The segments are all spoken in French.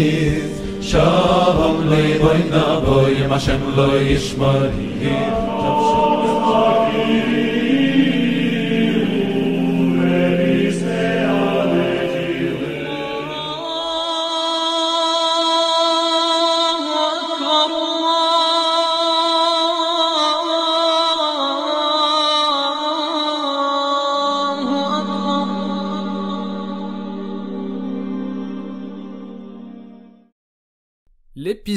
hiz shalom le boy na boy ma shem lo yishmar shalom na boy ma shem lo yishmar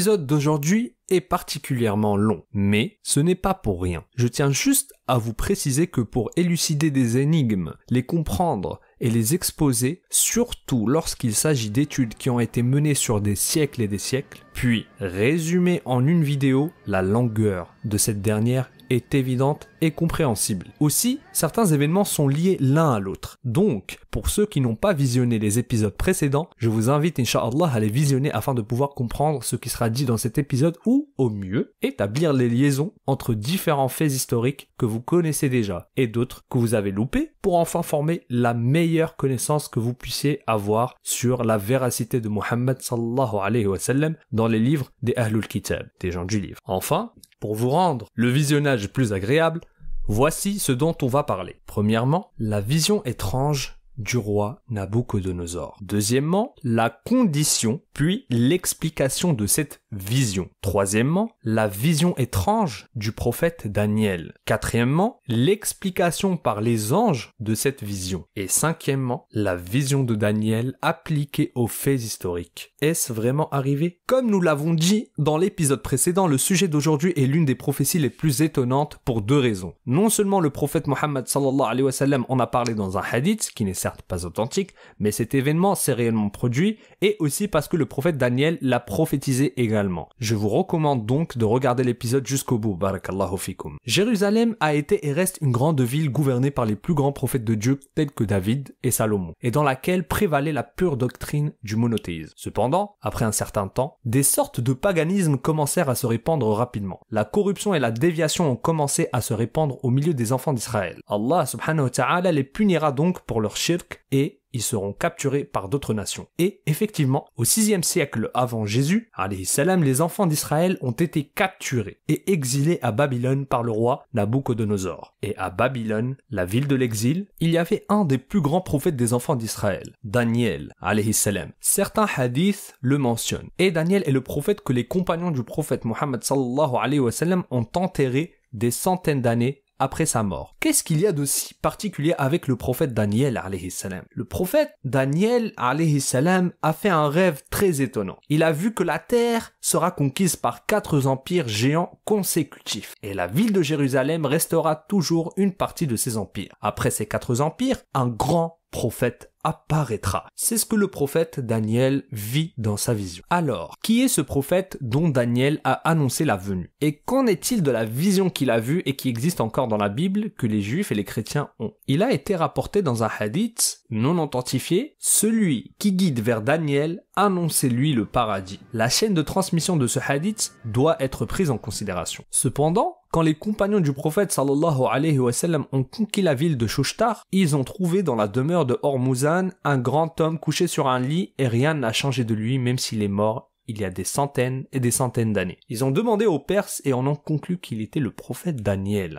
L'épisode d'aujourd'hui est particulièrement long, mais ce n'est pas pour rien. Je tiens juste à vous préciser que pour élucider des énigmes, les comprendre et les exposer, surtout lorsqu'il s'agit d'études qui ont été menées sur des siècles et des siècles, puis résumer en une vidéo, la longueur de cette dernière est évidente et compréhensible. Aussi, certains événements sont liés l'un à l'autre. Donc, pour ceux qui n'ont pas visionné les épisodes précédents, je vous invite inshallah à les visionner afin de pouvoir comprendre ce qui sera dit dans cet épisode ou, au mieux, établir les liaisons entre différents faits historiques que vous connaissez déjà et d'autres que vous avez loupés pour enfin former la meilleure connaissance que vous puissiez avoir sur la véracité de Mohammed sallallahu alayhi wa sallam dans les livres des Ahlul Kitab, des gens du livre. Enfin, pour vous rendre le visionnage plus agréable, voici ce dont on va parler. Premièrement, la vision étrange du roi Nabucodonosor. Deuxièmement, la condition puis l'explication de cette vision. Troisièmement, la vision étrange du prophète Daniel. Quatrièmement, l'explication par les anges de cette vision. Et cinquièmement, la vision de Daniel appliquée aux faits historiques. Est-ce vraiment arrivé Comme nous l'avons dit dans l'épisode précédent, le sujet d'aujourd'hui est l'une des prophéties les plus étonnantes pour deux raisons. Non seulement le prophète Mohammed sallallahu alayhi wa sallam en a parlé dans un hadith, qui n'est certes pas authentique, mais cet événement s'est réellement produit, et aussi parce que prophète Daniel l'a prophétisé également. Je vous recommande donc de regarder l'épisode jusqu'au bout, barakallahu fikum. Jérusalem a été et reste une grande ville gouvernée par les plus grands prophètes de Dieu tels que David et Salomon, et dans laquelle prévalait la pure doctrine du monothéisme. Cependant, après un certain temps, des sortes de paganisme commencèrent à se répandre rapidement. La corruption et la déviation ont commencé à se répandre au milieu des enfants d'Israël. Allah subhanahu wa ta'ala les punira donc pour leur shirk et ils seront capturés par d'autres nations. Et effectivement, au 6 siècle avant Jésus, salam, les enfants d'Israël ont été capturés et exilés à Babylone par le roi Nabucodonosor. Et à Babylone, la ville de l'exil, il y avait un des plus grands prophètes des enfants d'Israël, Daniel salam. Certains hadiths le mentionnent. Et Daniel est le prophète que les compagnons du prophète Muhammad sallallahu alayhi wa sallam ont enterré des centaines d'années après sa mort. Qu'est-ce qu'il y a de si particulier avec le prophète Daniel salam Le prophète Daniel salam a fait un rêve très étonnant. Il a vu que la terre sera conquise par quatre empires géants consécutifs et la ville de Jérusalem restera toujours une partie de ces empires. Après ces quatre empires, un grand prophète apparaîtra. C'est ce que le prophète Daniel vit dans sa vision. Alors, qui est ce prophète dont Daniel a annoncé la venue Et qu'en est-il de la vision qu'il a vue et qui existe encore dans la Bible que les juifs et les chrétiens ont Il a été rapporté dans un hadith non authentifié, celui qui guide vers Daniel annoncez-lui le paradis. La chaîne de transmission de ce hadith doit être prise en considération. Cependant, quand les compagnons du prophète sallallahu alayhi wa sallam ont conquis la ville de Shushtar, ils ont trouvé dans la demeure de Hormuzan un grand homme couché sur un lit et rien n'a changé de lui même s'il est mort il y a des centaines et des centaines d'années. Ils ont demandé aux Perses et en ont conclu qu'il était le prophète Daniel,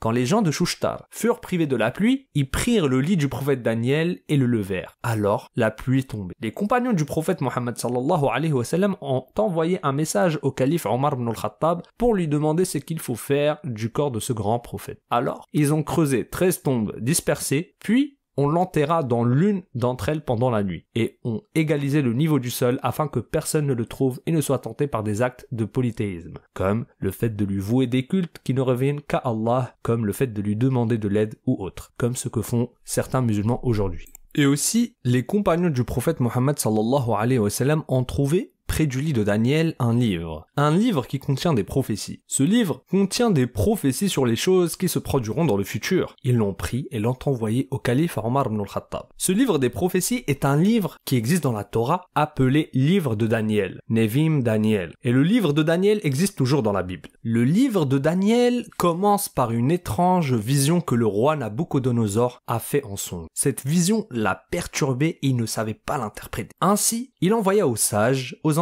Quand les gens de Shushtar furent privés de la pluie, ils prirent le lit du prophète Daniel et le levèrent. Alors, la pluie tombait. Les compagnons du prophète Mohammed ont envoyé un message au calife Omar ibn al-Khattab pour lui demander ce qu'il faut faire du corps de ce grand prophète. Alors, ils ont creusé 13 tombes dispersées, puis on l'enterra dans l'une d'entre elles pendant la nuit, et on égalisait le niveau du sol afin que personne ne le trouve et ne soit tenté par des actes de polythéisme, comme le fait de lui vouer des cultes qui ne reviennent qu'à Allah, comme le fait de lui demander de l'aide ou autre, comme ce que font certains musulmans aujourd'hui. Et aussi, les compagnons du prophète Mohammed sallallahu alayhi wa sallam ont trouvé près du lit de Daniel un livre. Un livre qui contient des prophéties. Ce livre contient des prophéties sur les choses qui se produiront dans le futur. Ils l'ont pris et l'ont envoyé au calife Omar ibn al-Khattab. Ce livre des prophéties est un livre qui existe dans la Torah appelé livre de Daniel, Nevim Daniel. Et le livre de Daniel existe toujours dans la Bible. Le livre de Daniel commence par une étrange vision que le roi Nabucodonosor a fait en songe. Cette vision l'a perturbé et il ne savait pas l'interpréter. Ainsi, il envoya aux sages, aux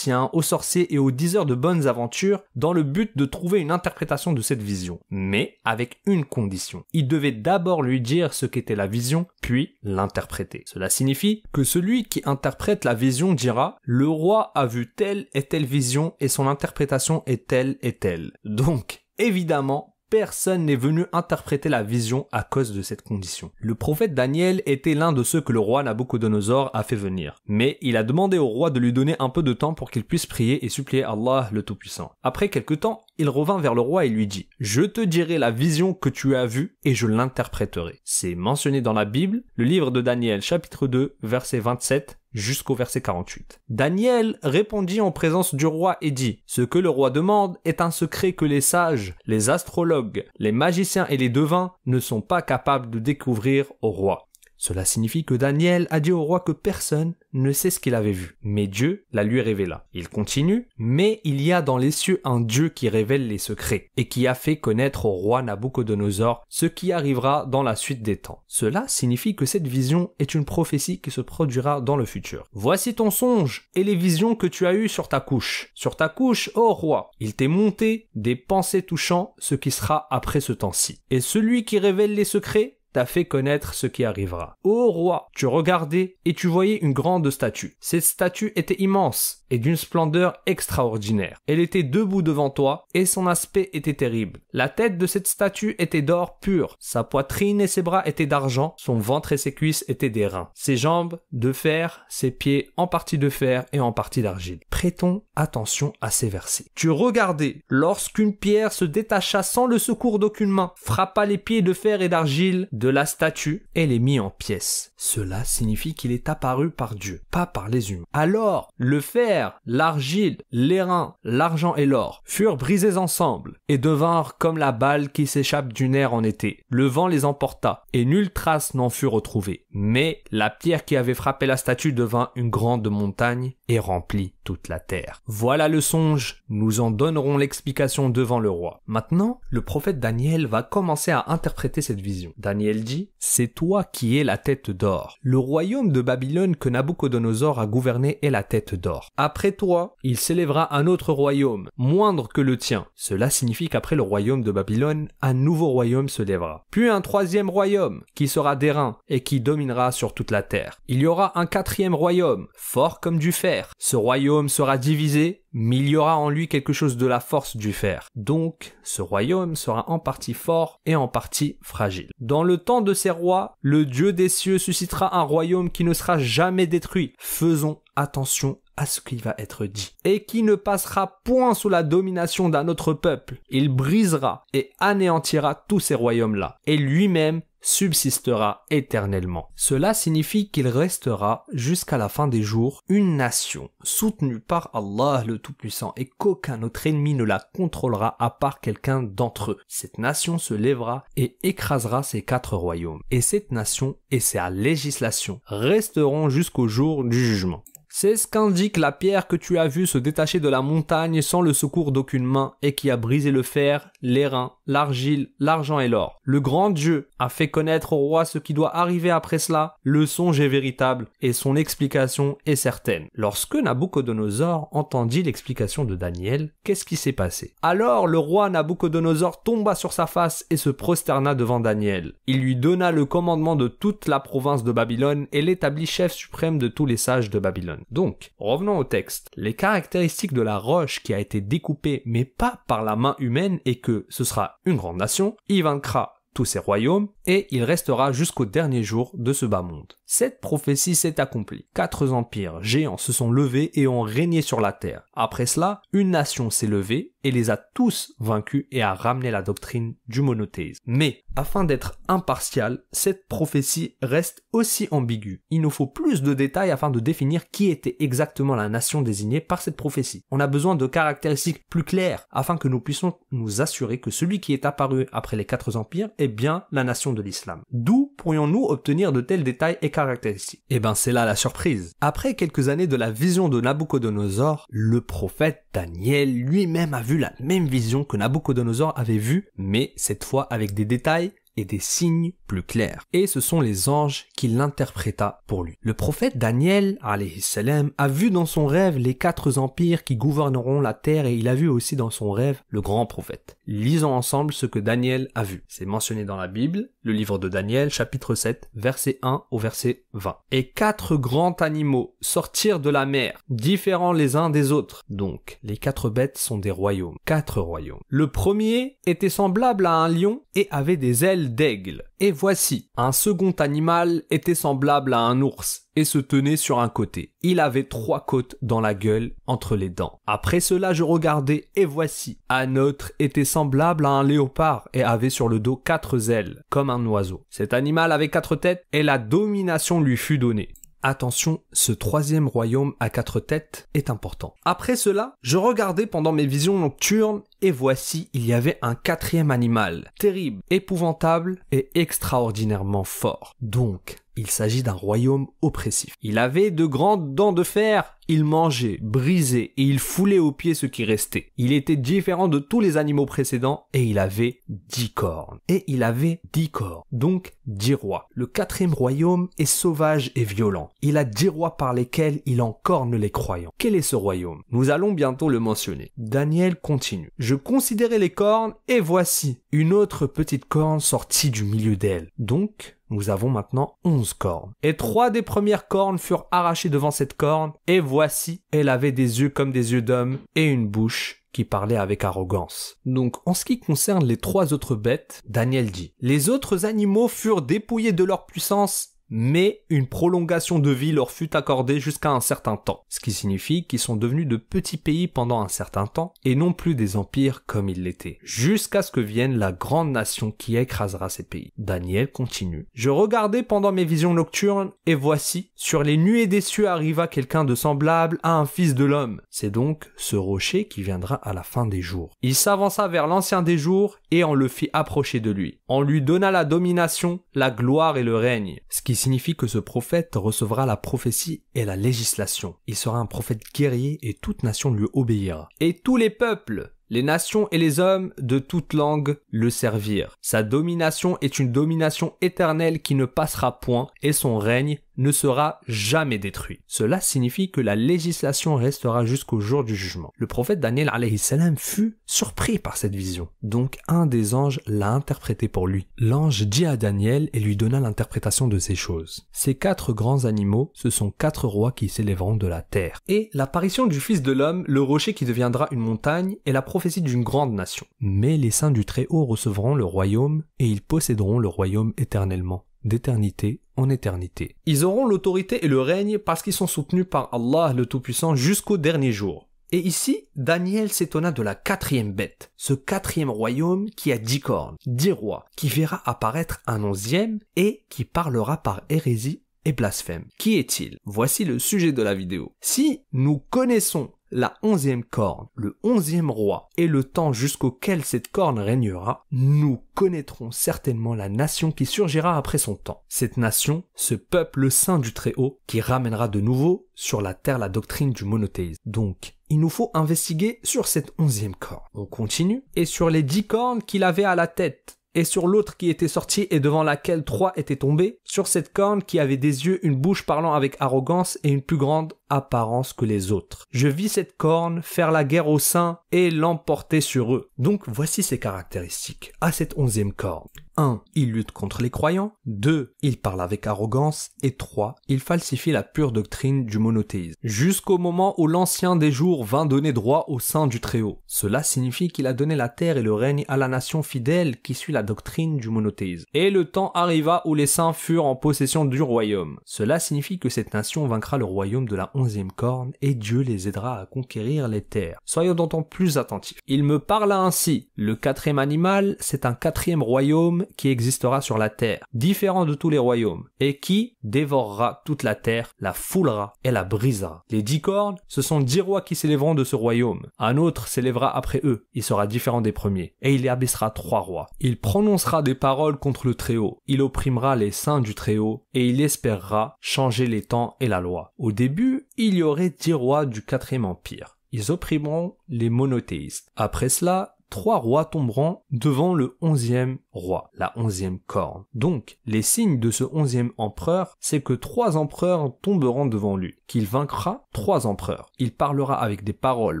aux sorciers et aux diseurs de bonnes aventures dans le but de trouver une interprétation de cette vision, mais avec une condition. Il devait d'abord lui dire ce qu'était la vision, puis l'interpréter. Cela signifie que celui qui interprète la vision dira le roi a vu telle et telle vision et son interprétation est telle et telle. Donc, évidemment, personne n'est venu interpréter la vision à cause de cette condition. Le prophète Daniel était l'un de ceux que le roi Nabucodonosor a fait venir, mais il a demandé au roi de lui donner un peu de temps pour qu'il puisse prier et supplier Allah le Tout-Puissant. Après quelque temps, il revint vers le roi et lui dit Je te dirai la vision que tu as vue et je l'interpréterai. C'est mentionné dans la Bible, le livre de Daniel chapitre 2 verset 27 jusqu'au verset 48. Daniel répondit en présence du roi et dit Ce que le roi demande est un secret que les sages, les astrologues, les magiciens et les devins ne sont pas capables de découvrir au roi. Cela signifie que Daniel a dit au roi que personne ne sait ce qu'il avait vu, mais Dieu la lui révéla. Il continue, mais il y a dans les cieux un Dieu qui révèle les secrets et qui a fait connaître au roi Nabucodonosor ce qui arrivera dans la suite des temps. Cela signifie que cette vision est une prophétie qui se produira dans le futur. Voici ton songe et les visions que tu as eues sur ta couche. Sur ta couche, ô roi, il t'est monté des pensées touchant ce qui sera après ce temps-ci. Et celui qui révèle les secrets t'a fait connaître ce qui arrivera. Ô roi, tu regardais et tu voyais une grande statue. Cette statue était immense et d'une splendeur extraordinaire. Elle était debout devant toi et son aspect était terrible. La tête de cette statue était d'or pur, sa poitrine et ses bras étaient d'argent, son ventre et ses cuisses étaient des reins. ses jambes de fer, ses pieds en partie de fer et en partie d'argile. Prêtons attention à ces versets. Tu regardais lorsqu'une pierre se détacha sans le secours d'aucune main, frappa les pieds de fer et d'argile de la statue elle est mise en pièces. Cela signifie qu'il est apparu par Dieu, pas par les humains. Alors, le fer, l'argile, l'airain, l'argent et l'or furent brisés ensemble et devinrent comme la balle qui s'échappe d'une nerf en été. Le vent les emporta et nulle trace n'en fut retrouvée. Mais la pierre qui avait frappé la statue devint une grande montagne et remplit toute la terre. Voilà le songe, nous en donnerons l'explication devant le roi. Maintenant, le prophète Daniel va commencer à interpréter cette vision. Daniel dit, C'est toi qui es la tête d'or. Le royaume de Babylone que Nabucodonosor a gouverné est la tête d'or. Après toi, il s'élèvera un autre royaume, moindre que le tien. Cela signifie qu'après le royaume de Babylone, un nouveau royaume se lèvera. Puis un troisième royaume, qui sera d'airain et qui domine sur toute la terre. Il y aura un quatrième royaume, fort comme du fer. Ce royaume sera divisé, mais il y aura en lui quelque chose de la force du fer. Donc, ce royaume sera en partie fort et en partie fragile. Dans le temps de ces rois, le Dieu des cieux suscitera un royaume qui ne sera jamais détruit. Faisons attention à ce qui va être dit, et qui ne passera point sous la domination d'un autre peuple. Il brisera et anéantira tous ces royaumes-là, et lui-même subsistera éternellement. Cela signifie qu'il restera jusqu'à la fin des jours une nation soutenue par Allah le Tout-Puissant et qu'aucun autre ennemi ne la contrôlera à part quelqu'un d'entre eux. Cette nation se lèvera et écrasera ces quatre royaumes. Et cette nation et sa législation resteront jusqu'au jour du jugement. C'est ce qu'indique la pierre que tu as vue se détacher de la montagne sans le secours d'aucune main et qui a brisé le fer, l'airain, l'argile, l'argent et l'or. Le grand Dieu a fait connaître au roi ce qui doit arriver après cela, le songe est véritable et son explication est certaine. Lorsque Nabucodonosor entendit l'explication de Daniel, qu'est-ce qui s'est passé Alors le roi Nabucodonosor tomba sur sa face et se prosterna devant Daniel. Il lui donna le commandement de toute la province de Babylone et l'établit chef suprême de tous les sages de Babylone. Donc, revenons au texte. Les caractéristiques de la roche qui a été découpée mais pas par la main humaine et que ce sera une grande nation, il vaincra tous ses royaumes et il restera jusqu'au dernier jour de ce bas monde. Cette prophétie s'est accomplie. Quatre empires géants se sont levés et ont régné sur la terre. Après cela, une nation s'est levée et les a tous vaincus et a ramené la doctrine du monothéisme. Mais, afin d'être impartial, cette prophétie reste aussi ambiguë. Il nous faut plus de détails afin de définir qui était exactement la nation désignée par cette prophétie. On a besoin de caractéristiques plus claires afin que nous puissions nous assurer que celui qui est apparu après les quatre empires est bien la nation de l'islam. D'où pourrions-nous obtenir de tels détails et caractéristiques Eh ben c'est là la surprise. Après quelques années de la vision de Nabucodonosor, le prophète Daniel lui-même a vu la même vision que Nabucodonosor avait vue, mais cette fois avec des détails et des signes plus clairs. Et ce sont les anges qui l'interpréta pour lui. Le prophète Daniel, salam, a vu dans son rêve les quatre empires qui gouverneront la terre et il a vu aussi dans son rêve le grand prophète. Lisons ensemble ce que Daniel a vu. C'est mentionné dans la Bible, le livre de Daniel, chapitre 7, verset 1 au verset 20. Et quatre grands animaux sortirent de la mer, différents les uns des autres. Donc, les quatre bêtes sont des royaumes, quatre royaumes. Le premier était semblable à un lion et avait des ailes d'aigle. Et voici, un second animal était semblable à un ours et se tenait sur un côté. Il avait trois côtes dans la gueule entre les dents. Après cela, je regardais et voici, un autre était semblable à un léopard et avait sur le dos quatre ailes, comme un oiseau. Cet animal avait quatre têtes et la domination lui fut donnée. Attention, ce troisième royaume à quatre têtes est important. Après cela, je regardais pendant mes visions nocturnes et voici, il y avait un quatrième animal, terrible, épouvantable et extraordinairement fort. Donc, il s'agit d'un royaume oppressif. Il avait de grandes dents de fer, il mangeait, brisait et il foulait aux pieds ce qui restait. Il était différent de tous les animaux précédents et il avait dix cornes. Et il avait dix cornes, donc dix rois. Le quatrième royaume est sauvage et violent. Il a dix rois par lesquels il encorne les croyants. Quel est ce royaume Nous allons bientôt le mentionner. Daniel continue considérais les cornes et voici une autre petite corne sortie du milieu d'elle. Donc, nous avons maintenant 11 cornes. Et trois des premières cornes furent arrachées devant cette corne, et voici, elle avait des yeux comme des yeux d'homme et une bouche qui parlait avec arrogance. Donc en ce qui concerne les trois autres bêtes, Daniel dit, les autres animaux furent dépouillés de leur puissance mais une prolongation de vie leur fut accordée jusqu'à un certain temps, ce qui signifie qu'ils sont devenus de petits pays pendant un certain temps, et non plus des empires comme ils l'étaient, jusqu'à ce que vienne la grande nation qui écrasera ces pays. Daniel continue. Je regardais pendant mes visions nocturnes, et voici, sur les nuées des cieux arriva quelqu'un de semblable à un fils de l'homme. C'est donc ce rocher qui viendra à la fin des jours. Il s'avança vers l'ancien des jours, et on le fit approcher de lui. On lui donna la domination, la gloire et le règne, ce qui signifie que ce prophète recevra la prophétie et la législation. Il sera un prophète guerrier et toute nation lui obéira. Et tous les peuples les nations et les hommes de toute langue le servirent. Sa domination est une domination éternelle qui ne passera point, et son règne ne sera jamais détruit. Cela signifie que la législation restera jusqu'au jour du jugement. Le prophète Daniel salam fut surpris par cette vision. Donc un des anges l'a interprété pour lui. L'ange dit à Daniel et lui donna l'interprétation de ces choses. Ces quatre grands animaux, ce sont quatre rois qui s'élèveront de la terre. Et l'apparition du Fils de l'homme, le rocher qui deviendra une montagne, est la prophétie d'une grande nation. Mais les saints du Très-Haut recevront le royaume et ils posséderont le royaume éternellement d'éternité en éternité. Ils auront l'autorité et le règne parce qu'ils sont soutenus par Allah le Tout-Puissant jusqu'au dernier jour. Et ici, Daniel s'étonna de la quatrième bête, ce quatrième royaume qui a dix cornes, dix rois, qui verra apparaître un onzième et qui parlera par hérésie et blasphème. Qui est-il Voici le sujet de la vidéo. Si nous connaissons la onzième corne, le onzième roi, et le temps jusqu'auquel cette corne régnera, nous connaîtrons certainement la nation qui surgira après son temps. Cette nation, ce peuple saint du Très-Haut, qui ramènera de nouveau sur la terre la doctrine du monothéisme. Donc, il nous faut investiguer sur cette onzième corne. On continue, et sur les dix cornes qu'il avait à la tête, et sur l'autre qui était sortie et devant laquelle trois étaient tombés, sur cette corne qui avait des yeux, une bouche parlant avec arrogance et une plus grande apparence que les autres. Je vis cette corne faire la guerre aux saints et l'emporter sur eux. Donc voici ses caractéristiques à cette onzième corne. 1. Il lutte contre les croyants. 2. Il parle avec arrogance. Et 3. Il falsifie la pure doctrine du monothéisme. Jusqu'au moment où l'ancien des jours vint donner droit au sein du Très-Haut. Cela signifie qu'il a donné la terre et le règne à la nation fidèle qui suit la doctrine du monothéisme. Et le temps arriva où les saints furent en possession du royaume. Cela signifie que cette nation vaincra le royaume de la onzième corne et Dieu les aidera à conquérir les terres. Soyons d'autant plus attentifs. Il me parla ainsi. Le quatrième animal, c'est un quatrième royaume qui existera sur la terre, différent de tous les royaumes, et qui dévorera toute la terre, la foulera et la brisera. Les dix cornes, ce sont dix rois qui s'élèveront de ce royaume. Un autre s'élèvera après eux, il sera différent des premiers, et il y abaissera trois rois. Il prononcera des paroles contre le Très-Haut, il opprimera les saints du Très-Haut, et il espérera changer les temps et la loi. Au début, il y aurait dix rois du quatrième empire. Ils opprimeront les monothéistes. Après cela, trois rois tomberont devant le onzième roi, la onzième corne. Donc, les signes de ce onzième empereur, c'est que trois empereurs tomberont devant lui, qu'il vaincra trois empereurs. Il parlera avec des paroles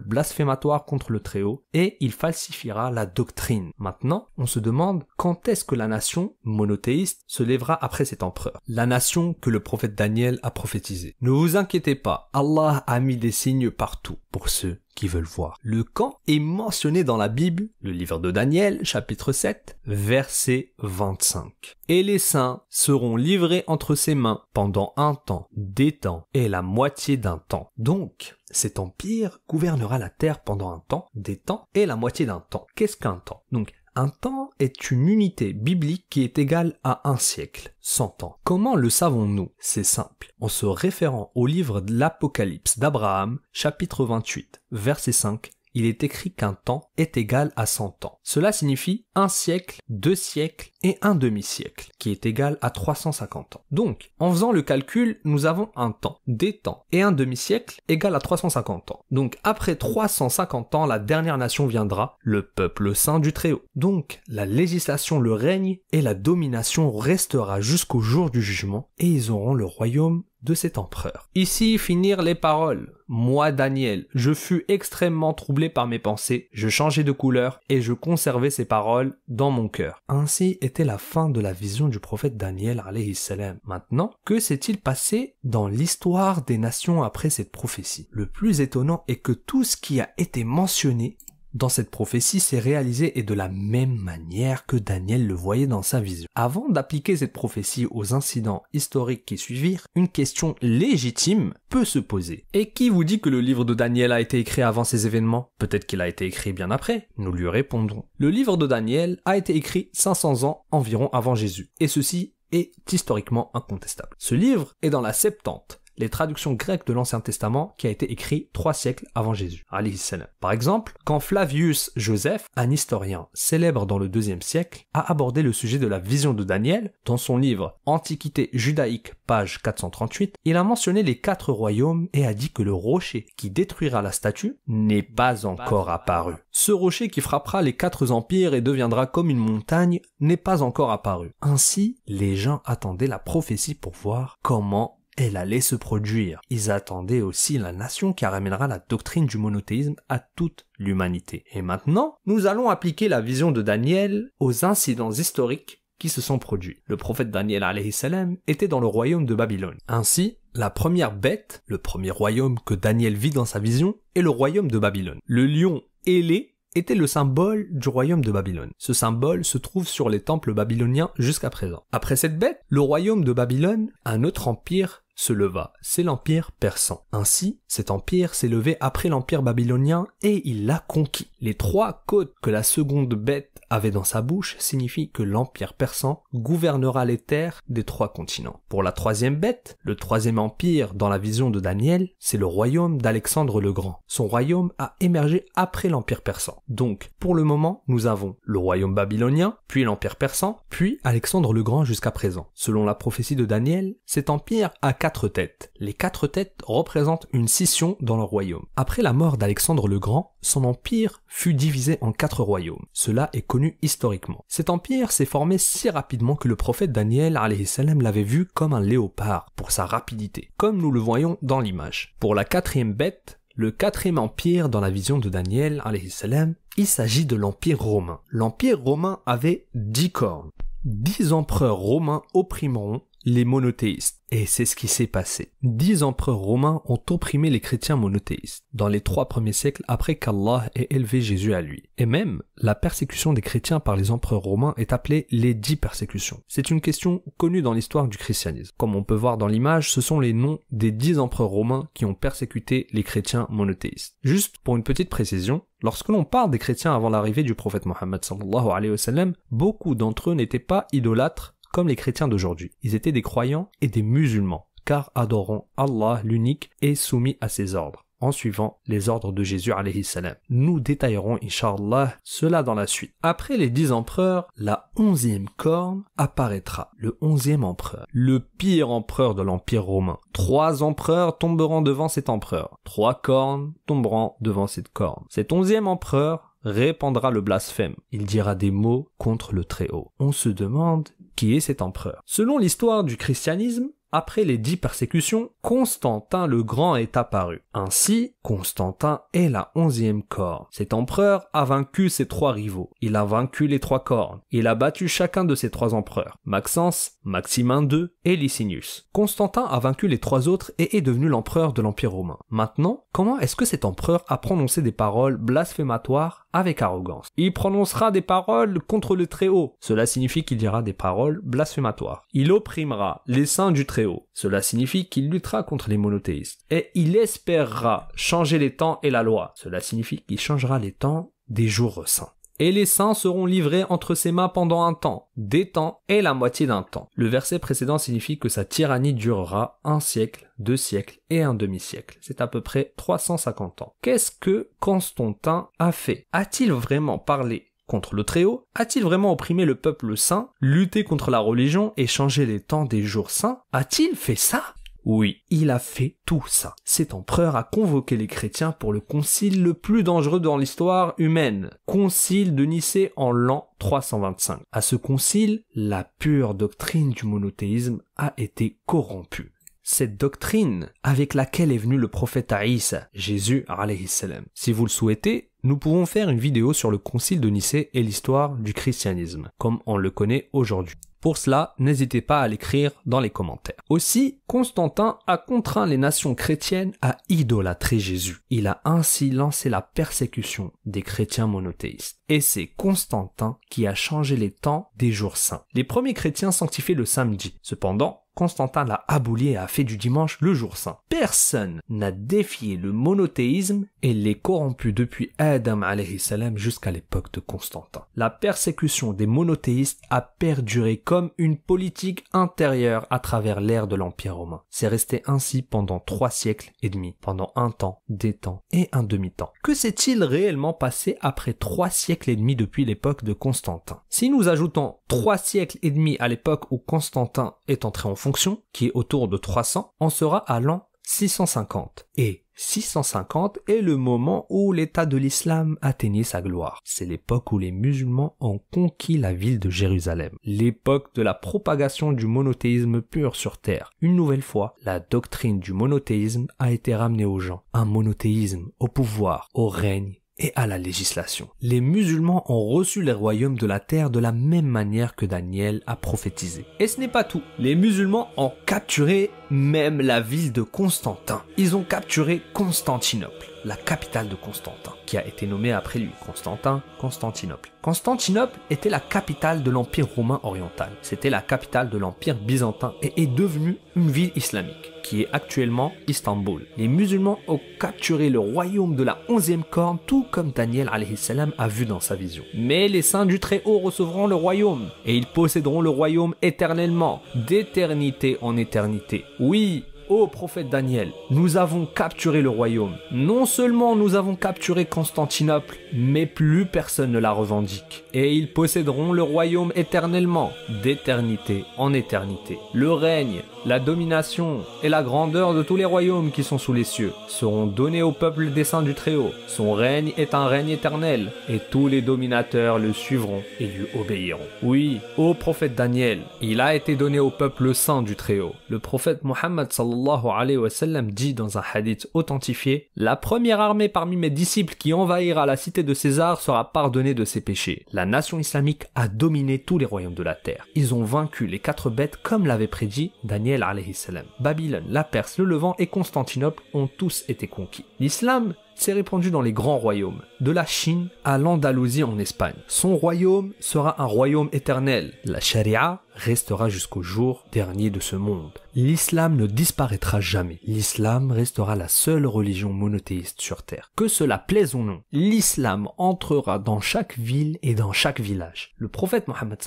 blasphématoires contre le Très-Haut et il falsifiera la doctrine. Maintenant, on se demande quand est-ce que la nation monothéiste se lèvera après cet empereur, la nation que le prophète Daniel a prophétisé. Ne vous inquiétez pas, Allah a mis des signes partout pour ceux veulent voir. Le camp est mentionné dans la Bible, le livre de Daniel, chapitre 7, verset 25. Et les saints seront livrés entre ses mains pendant un temps, des temps et la moitié d'un temps. Donc, cet empire gouvernera la terre pendant un temps, des temps et la moitié d'un temps. Qu'est-ce qu'un temps Donc, un temps est une unité biblique qui est égale à un siècle, cent ans. Comment le savons-nous C'est simple, en se référant au livre de l'Apocalypse d'Abraham, chapitre 28, verset 5 il est écrit qu'un temps est égal à 100 ans. Cela signifie un siècle, deux siècles et un demi-siècle, qui est égal à 350 ans. Donc, en faisant le calcul, nous avons un temps, des temps et un demi-siècle égal à 350 ans. Donc, après 350 ans, la dernière nation viendra, le peuple saint du Très-Haut. Donc, la législation, le règne et la domination restera jusqu'au jour du jugement et ils auront le royaume de cet empereur. Ici finirent les paroles. Moi, Daniel, je fus extrêmement troublé par mes pensées, je changeai de couleur et je conservai ces paroles dans mon cœur. Ainsi était la fin de la vision du prophète Daniel salam. Maintenant, que s'est-il passé dans l'histoire des nations après cette prophétie Le plus étonnant est que tout ce qui a été mentionné dans cette prophétie c'est réalisé et de la même manière que Daniel le voyait dans sa vision. Avant d'appliquer cette prophétie aux incidents historiques qui suivirent, une question légitime peut se poser. Et qui vous dit que le livre de Daniel a été écrit avant ces événements Peut-être qu'il a été écrit bien après Nous lui répondrons. Le livre de Daniel a été écrit 500 ans environ avant Jésus, et ceci est historiquement incontestable. Ce livre est dans la Septante, les traductions grecques de l'Ancien Testament qui a été écrit trois siècles avant Jésus. Par exemple, quand Flavius Joseph, un historien célèbre dans le deuxième siècle, a abordé le sujet de la vision de Daniel dans son livre Antiquité judaïque, page 438, il a mentionné les quatre royaumes et a dit que le rocher qui détruira la statue n'est pas encore apparu. Ce rocher qui frappera les quatre empires et deviendra comme une montagne n'est pas encore apparu. Ainsi, les gens attendaient la prophétie pour voir comment elle allait se produire. Ils attendaient aussi la nation qui ramènera la doctrine du monothéisme à toute l'humanité. Et maintenant, nous allons appliquer la vision de Daniel aux incidents historiques qui se sont produits. Le prophète Daniel salam était dans le royaume de Babylone. Ainsi, la première bête, le premier royaume que Daniel vit dans sa vision, est le royaume de Babylone. Le lion ailé était le symbole du royaume de Babylone. Ce symbole se trouve sur les temples babyloniens jusqu'à présent. Après cette bête, le royaume de Babylone, un autre empire se leva, c'est l'empire persan. Ainsi, cet empire s'est levé après l'empire babylonien et il l'a conquis. Les trois côtes que la seconde bête avait dans sa bouche signifie que l'Empire persan gouvernera les terres des trois continents. Pour la troisième bête, le troisième empire dans la vision de Daniel, c'est le royaume d'Alexandre le Grand. Son royaume a émergé après l'Empire persan. Donc, pour le moment, nous avons le royaume babylonien, puis l'Empire persan, puis Alexandre le Grand jusqu'à présent. Selon la prophétie de Daniel, cet empire a quatre têtes. Les quatre têtes représentent une scission dans le royaume. Après la mort d'Alexandre le Grand, son empire fut divisé en quatre royaumes. Cela est historiquement. Cet empire s'est formé si rapidement que le prophète Daniel l'avait vu comme un léopard pour sa rapidité, comme nous le voyons dans l'image. Pour la quatrième bête, le quatrième empire dans la vision de Daniel salam, il s'agit de l'empire romain. L'empire romain avait dix cornes. Dix empereurs romains opprimeront les monothéistes. Et c'est ce qui s'est passé. Dix empereurs romains ont opprimé les chrétiens monothéistes dans les trois premiers siècles après qu'Allah ait élevé Jésus à lui. Et même, la persécution des chrétiens par les empereurs romains est appelée les dix persécutions. C'est une question connue dans l'histoire du christianisme. Comme on peut voir dans l'image, ce sont les noms des dix empereurs romains qui ont persécuté les chrétiens monothéistes. Juste pour une petite précision, Lorsque l'on parle des chrétiens avant l'arrivée du prophète Mohammed, beaucoup d'entre eux n'étaient pas idolâtres comme les chrétiens d'aujourd'hui. Ils étaient des croyants et des musulmans, car adorons Allah l'unique et soumis à ses ordres en suivant les ordres de Jésus salam. Nous détaillerons, inshallah, cela dans la suite. Après les dix empereurs, la onzième corne apparaîtra, le onzième empereur, le pire empereur de l'Empire romain. Trois empereurs tomberont devant cet empereur, trois cornes tomberont devant cette corne. Cet onzième empereur répandra le blasphème. Il dira des mots contre le Très-Haut. On se demande qui est cet empereur. Selon l'histoire du christianisme, après les dix persécutions, Constantin le Grand est apparu. Ainsi, Constantin est la onzième corne. Cet empereur a vaincu ses trois rivaux. Il a vaincu les trois cornes. Il a battu chacun de ses trois empereurs, Maxence, Maximin II et Licinius. Constantin a vaincu les trois autres et est devenu l'empereur de l'Empire romain. Maintenant, comment est-ce que cet empereur a prononcé des paroles blasphématoires avec arrogance. Il prononcera des paroles contre le Très-Haut. Cela signifie qu'il dira des paroles blasphématoires. Il opprimera les saints du Très-Haut. Cela signifie qu'il luttera contre les monothéistes. Et il espérera changer les temps et la loi. Cela signifie qu'il changera les temps des jours saints et les saints seront livrés entre ses mains pendant un temps, des temps et la moitié d'un temps. Le verset précédent signifie que sa tyrannie durera un siècle, deux siècles et un demi-siècle. C'est à peu près 350 ans. Qu'est-ce que Constantin a fait A-t-il vraiment parlé contre le Très-Haut A-t-il vraiment opprimé le peuple saint, lutté contre la religion et changé les temps des jours saints A-t-il fait ça oui, il a fait tout ça. Cet empereur a convoqué les chrétiens pour le concile le plus dangereux dans l'histoire humaine, concile de Nicée en l'an 325. À ce concile, la pure doctrine du monothéisme a été corrompue cette doctrine avec laquelle est venu le prophète Haïs, Jésus salam. Si vous le souhaitez, nous pouvons faire une vidéo sur le concile de Nicée et l'histoire du christianisme, comme on le connaît aujourd'hui. Pour cela, n'hésitez pas à l'écrire dans les commentaires. Aussi, Constantin a contraint les nations chrétiennes à idolâtrer Jésus. Il a ainsi lancé la persécution des chrétiens monothéistes. Et c'est Constantin qui a changé les temps des jours saints. Les premiers chrétiens sanctifiaient le samedi. Cependant, Constantin l'a aboli et a fait du dimanche le jour saint. Personne n'a défié le monothéisme et l'est corrompu depuis Adam salam jusqu'à l'époque de Constantin. La persécution des monothéistes a perduré comme une politique intérieure à travers l'ère de l'Empire romain. C'est resté ainsi pendant trois siècles et demi, pendant un temps, des temps et un demi-temps. Que s'est-il réellement passé après trois siècles et demi depuis l'époque de Constantin Si nous ajoutons trois siècles et demi à l'époque où Constantin est entré en fonction, qui est autour de 300, en sera à l'an 650. Et 650 est le moment où l'état de l'islam atteignait sa gloire. C'est l'époque où les musulmans ont conquis la ville de Jérusalem. L'époque de la propagation du monothéisme pur sur terre. Une nouvelle fois, la doctrine du monothéisme a été ramenée aux gens. Un monothéisme au pouvoir, au règne et à la législation. Les musulmans ont reçu les royaumes de la terre de la même manière que Daniel a prophétisé. Et ce n'est pas tout. Les musulmans ont capturé même la ville de Constantin. Ils ont capturé Constantinople, la capitale de Constantin, qui a été nommée après lui, Constantin, Constantinople. Constantinople était la capitale de l'Empire romain oriental. C'était la capitale de l'Empire byzantin et est devenue une ville islamique qui est actuellement Istanbul. Les musulmans ont capturé le royaume de la 11e corne, tout comme Daniel a vu dans sa vision. Mais les saints du Très-Haut recevront le royaume, et ils posséderont le royaume éternellement, d'éternité en éternité. Oui, Ô prophète Daniel, nous avons capturé le royaume. Non seulement nous avons capturé Constantinople, mais plus personne ne la revendique. Et ils posséderont le royaume éternellement, d'éternité en éternité. Le règne, la domination et la grandeur de tous les royaumes qui sont sous les cieux seront donnés au peuple des saints du Très-Haut. Son règne est un règne éternel, et tous les dominateurs le suivront et lui obéiront. Oui, ô prophète Daniel, il a été donné au peuple saint du Très-Haut. Le prophète Muhammad sallallahu alayhi wa sallam dit dans un hadith authentifié La première armée parmi mes disciples qui envahira la cité de César sera pardonnée de ses péchés. La nation islamique a dominé tous les royaumes de la terre. Ils ont vaincu les quatre bêtes comme l'avait prédit Daniel Babylone, la Perse, le Levant et Constantinople ont tous été conquis. L'islam s'est répandu dans les grands royaumes, de la Chine à l'Andalousie en Espagne. Son royaume sera un royaume éternel. La charia restera jusqu'au jour dernier de ce monde. L'islam ne disparaîtra jamais. L'islam restera la seule religion monothéiste sur Terre. Que cela plaise ou non, l'islam entrera dans chaque ville et dans chaque village. Le prophète Mohammed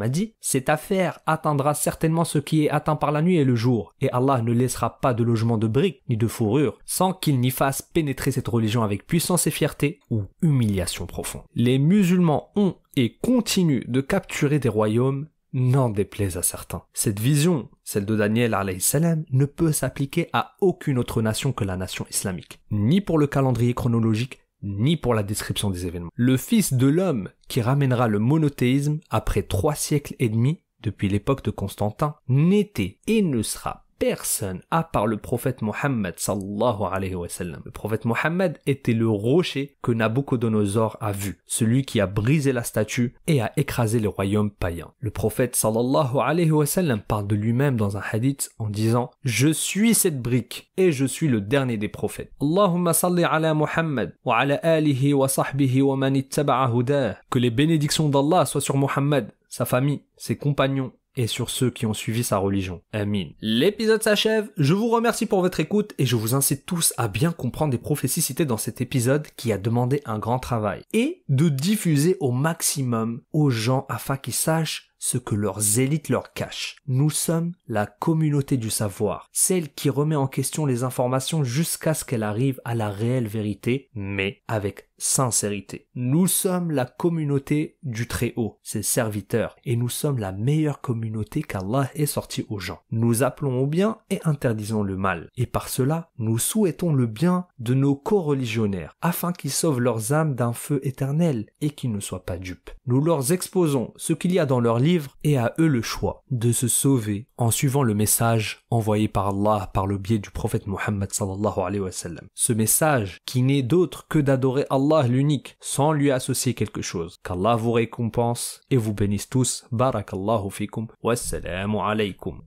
a dit Cette affaire atteindra certainement ce qui est atteint par la nuit et le jour, et Allah ne laissera pas de logement de briques ni de fourrure sans qu'il n'y fasse pénétrer cette religion avec puissance et fierté ou humiliation profonde. Les musulmans ont et continuent de capturer des royaumes n'en déplaise à certains. Cette vision, celle de Daniel Salem, ne peut s'appliquer à aucune autre nation que la nation islamique, ni pour le calendrier chronologique, ni pour la description des événements. Le fils de l'homme qui ramènera le monothéisme après trois siècles et demi depuis l'époque de Constantin n'était et ne sera personne à part le prophète Mohammed sallallahu alayhi wa sallam. Le prophète Mohammed était le rocher que Nabucodonosor a vu, celui qui a brisé la statue et a écrasé le royaume païen. Le prophète sallallahu alayhi wa sallam parle de lui-même dans un hadith en disant "Je suis cette brique et je suis le dernier des prophètes." Allahumma salli ala Muhammad wa ala alihi wa sahbihi wa man Que les bénédictions d'Allah soient sur Mohammed, sa famille, ses compagnons et sur ceux qui ont suivi sa religion. Amin. L'épisode s'achève, je vous remercie pour votre écoute et je vous incite tous à bien comprendre les prophéties citées dans cet épisode qui a demandé un grand travail et de diffuser au maximum aux gens afin qu'ils sachent ce que leurs élites leur cachent. Nous sommes la communauté du savoir, celle qui remet en question les informations jusqu'à ce qu'elles arrivent à la réelle vérité, mais avec sincérité. Nous sommes la communauté du Très-Haut, ses serviteurs, et nous sommes la meilleure communauté qu'Allah ait sortie aux gens. Nous appelons au bien et interdisons le mal, et par cela, nous souhaitons le bien de nos co-religionnaires, afin qu'ils sauvent leurs âmes d'un feu éternel et qu'ils ne soient pas dupes. Nous leur exposons ce qu'il y a dans leur et à eux le choix de se sauver en suivant le message envoyé par Allah par le biais du prophète Mohammed sallallahu alayhi wa sallam. Ce message qui n'est d'autre que d'adorer Allah l'unique sans lui associer quelque chose. Qu'Allah vous récompense et vous bénisse tous. Barakallahu fikum. Wassalamu alaykum.